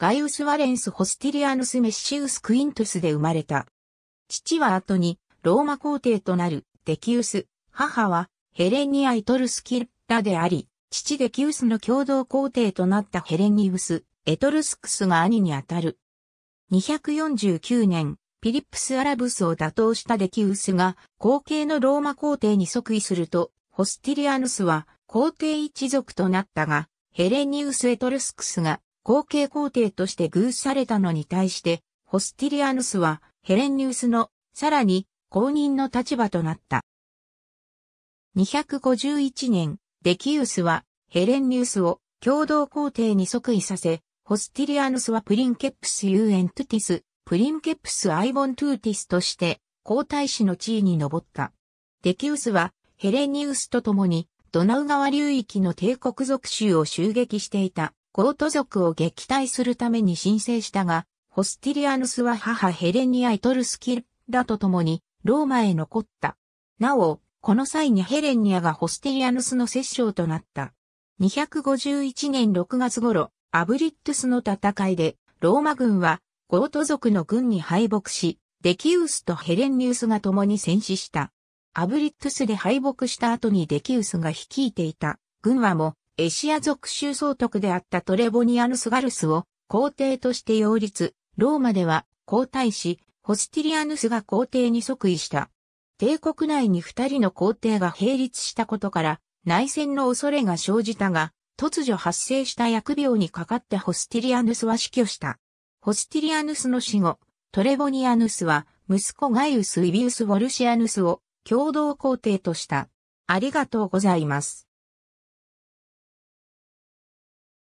ガイウス・ワレンス・ホスティリアヌス・メッシウス・クイントスで生まれた。父は後にローマ皇帝となるデキウス、母はヘレニア・イトルスキッラであり、父デキウスの共同皇帝となったヘレニウス、エトルスクスが兄にあたる。249年、ピリップス・アラブスを打倒したデキウスが後継のローマ皇帝に即位すると、ホスティリアヌスは皇帝一族となったが、ヘレニウス・エトルスクスが後継皇帝として偶されたのに対して、ホスティリアヌスはヘレンニウスのさらに公認の立場となった。251年、デキウスはヘレンニウスを共同皇帝に即位させ、ホスティリアヌスはプリンケプス・ユーエントゥティス、プリンケプス・アイボントゥーティスとして皇太子の地位に上った。デキウスはヘレンニウスと共にドナウ川流域の帝国属州を襲撃していた。ゴート族を撃退するために申請したが、ホスティリアヌスは母ヘレニア・イトルスキルだと共にローマへ残った。なお、この際にヘレニアがホスティリアヌスの摂政となった。251年6月頃、アブリットスの戦いで、ローマ軍はゴート族の軍に敗北し、デキウスとヘレンニウスが共に戦死した。アブリットスで敗北した後にデキウスが率いていた軍はもエシア属州総督であったトレボニアヌスガルスを皇帝として擁立、ローマでは皇太子、ホスティリアヌスが皇帝に即位した。帝国内に二人の皇帝が並立したことから、内戦の恐れが生じたが、突如発生した疫病にかかってホスティリアヌスは死去した。ホスティリアヌスの死後、トレボニアヌスは、息子ガイウス・イビウス・ウォルシアヌスを共同皇帝とした。ありがとうございます。